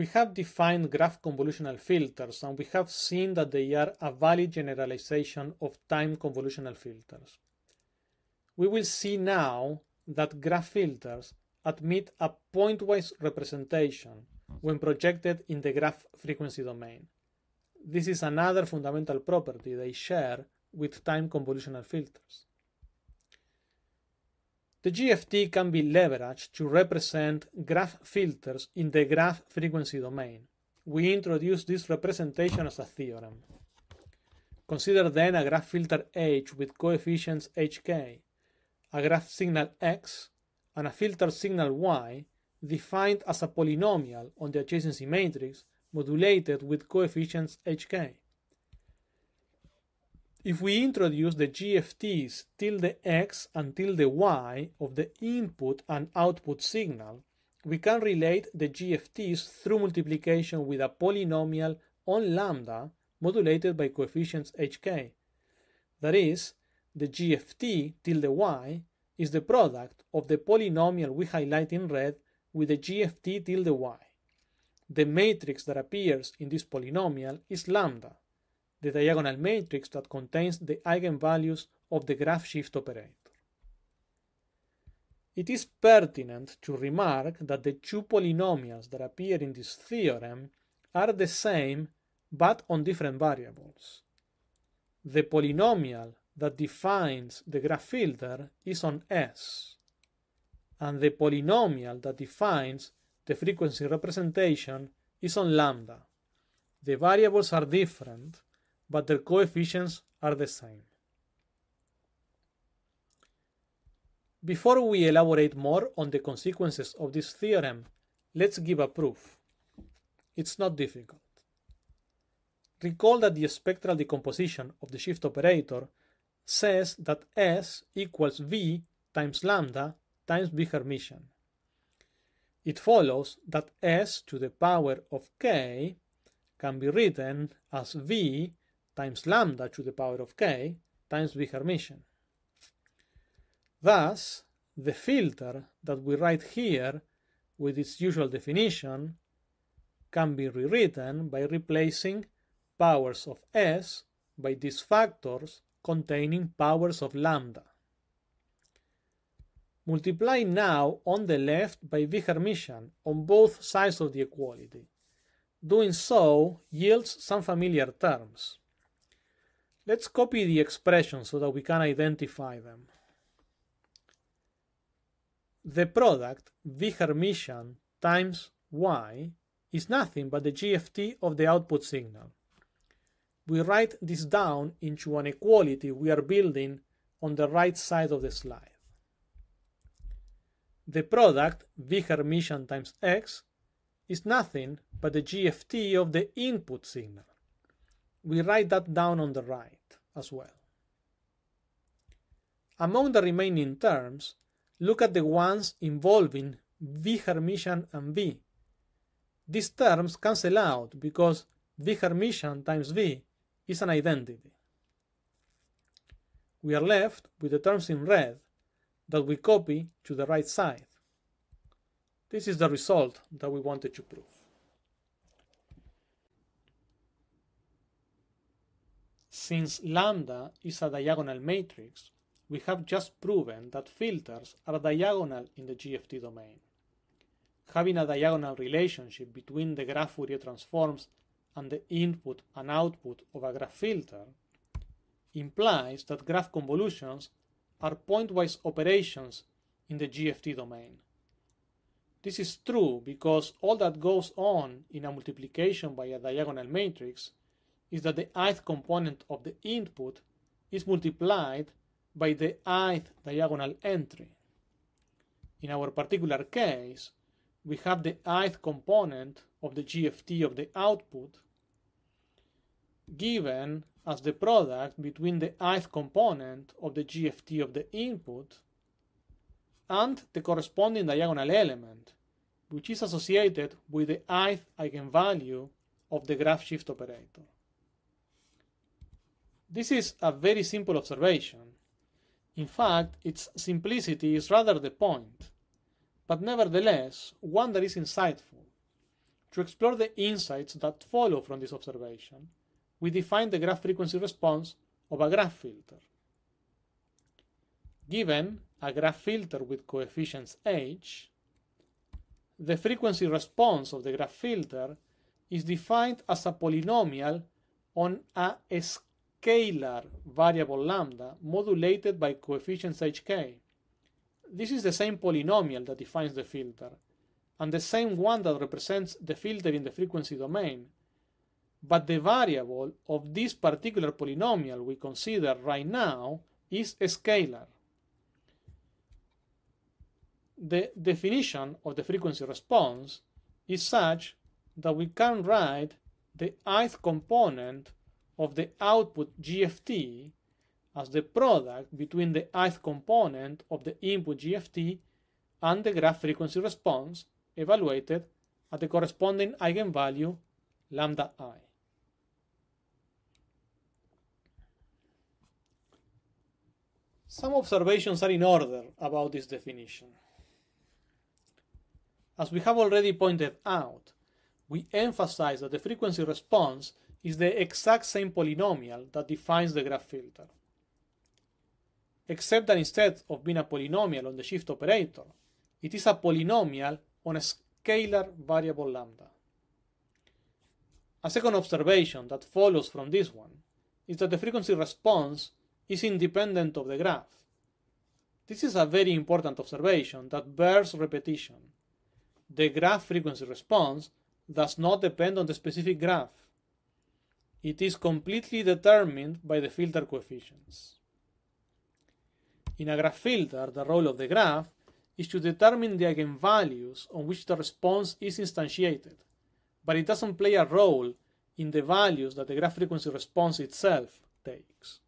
We have defined graph convolutional filters and we have seen that they are a valid generalization of time convolutional filters. We will see now that graph filters admit a pointwise representation when projected in the graph frequency domain. This is another fundamental property they share with time convolutional filters. The GFT can be leveraged to represent graph filters in the graph frequency domain. We introduce this representation as a theorem. Consider then a graph filter H with coefficients hk, a graph signal x, and a filter signal y defined as a polynomial on the adjacency matrix modulated with coefficients hk. If we introduce the GFTs till the x and tilde the y of the input and output signal, we can relate the GFTs through multiplication with a polynomial on lambda modulated by coefficients hk. That is, the GFT till the y is the product of the polynomial we highlight in red with the GFT till the y. The matrix that appears in this polynomial is lambda the diagonal matrix that contains the eigenvalues of the graph shift operator. It is pertinent to remark that the two polynomials that appear in this theorem are the same but on different variables. The polynomial that defines the graph filter is on S, and the polynomial that defines the frequency representation is on lambda. The variables are different, but their coefficients are the same. Before we elaborate more on the consequences of this theorem, let's give a proof. It's not difficult. Recall that the spectral decomposition of the shift operator says that S equals V times lambda times V Hermitian. It follows that S to the power of k can be written as V times lambda to the power of k times v Hermitian. Thus, the filter that we write here with its usual definition can be rewritten by replacing powers of S by these factors containing powers of lambda. Multiply now on the left by V Hermitian on both sides of the equality. Doing so yields some familiar terms. Let's copy the expression so that we can identify them. The product, V Hermitian times Y, is nothing but the GFT of the output signal. We write this down into an equality we are building on the right side of the slide. The product, V Hermitian times X, is nothing but the GFT of the input signal. We write that down on the right as well. Among the remaining terms, look at the ones involving V Hermitian and V. These terms cancel out because V Hermitian times V is an identity. We are left with the terms in red that we copy to the right side. This is the result that we wanted to prove. Since lambda is a diagonal matrix, we have just proven that filters are diagonal in the GFT domain. Having a diagonal relationship between the graph Fourier transforms and the input and output of a graph filter implies that graph convolutions are pointwise operations in the GFT domain. This is true because all that goes on in a multiplication by a diagonal matrix is that the ith component of the input is multiplied by the ith diagonal entry. In our particular case, we have the ith component of the GFT of the output given as the product between the ith component of the GFT of the input and the corresponding diagonal element, which is associated with the ith eigenvalue of the graph shift operator. This is a very simple observation. In fact, its simplicity is rather the point, but nevertheless one that is insightful. To explore the insights that follow from this observation, we define the graph frequency response of a graph filter. Given a graph filter with coefficients h, the frequency response of the graph filter is defined as a polynomial on a scale Scalar variable lambda modulated by coefficients hk. This is the same polynomial that defines the filter, and the same one that represents the filter in the frequency domain. But the variable of this particular polynomial we consider right now is a scalar. The definition of the frequency response is such that we can write the ith component of the output GFT as the product between the ith component of the input GFT and the graph frequency response evaluated at the corresponding eigenvalue lambda i. Some observations are in order about this definition. As we have already pointed out, we emphasize that the frequency response is the exact same polynomial that defines the graph filter. Except that instead of being a polynomial on the shift operator, it is a polynomial on a scalar variable lambda. A second observation that follows from this one is that the frequency response is independent of the graph. This is a very important observation that bears repetition. The graph frequency response does not depend on the specific graph. It is completely determined by the filter coefficients. In a graph filter, the role of the graph is to determine the eigenvalues on which the response is instantiated, but it doesn't play a role in the values that the graph frequency response itself takes.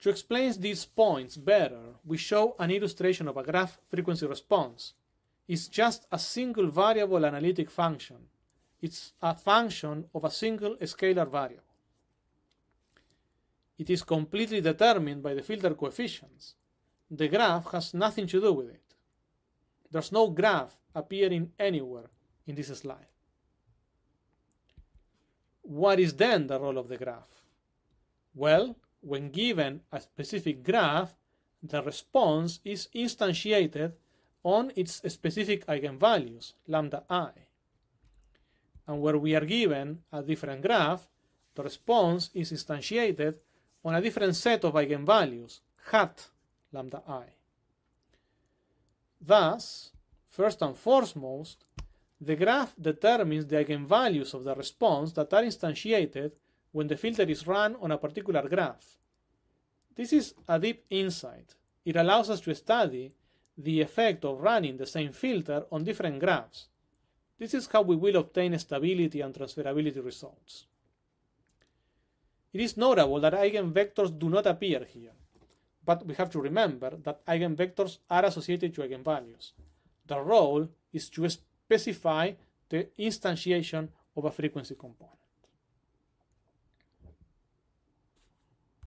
To explain these points better, we show an illustration of a graph frequency response. It's just a single variable analytic function it's a function of a single scalar variable. It is completely determined by the filter coefficients. The graph has nothing to do with it. There's no graph appearing anywhere in this slide. What is then the role of the graph? Well, when given a specific graph, the response is instantiated on its specific eigenvalues, lambda i and where we are given a different graph, the response is instantiated on a different set of eigenvalues, hat lambda i. Thus, first and foremost, the graph determines the eigenvalues of the response that are instantiated when the filter is run on a particular graph. This is a deep insight. It allows us to study the effect of running the same filter on different graphs this is how we will obtain stability and transferability results. It is notable that eigenvectors do not appear here, but we have to remember that eigenvectors are associated to eigenvalues. The role is to specify the instantiation of a frequency component.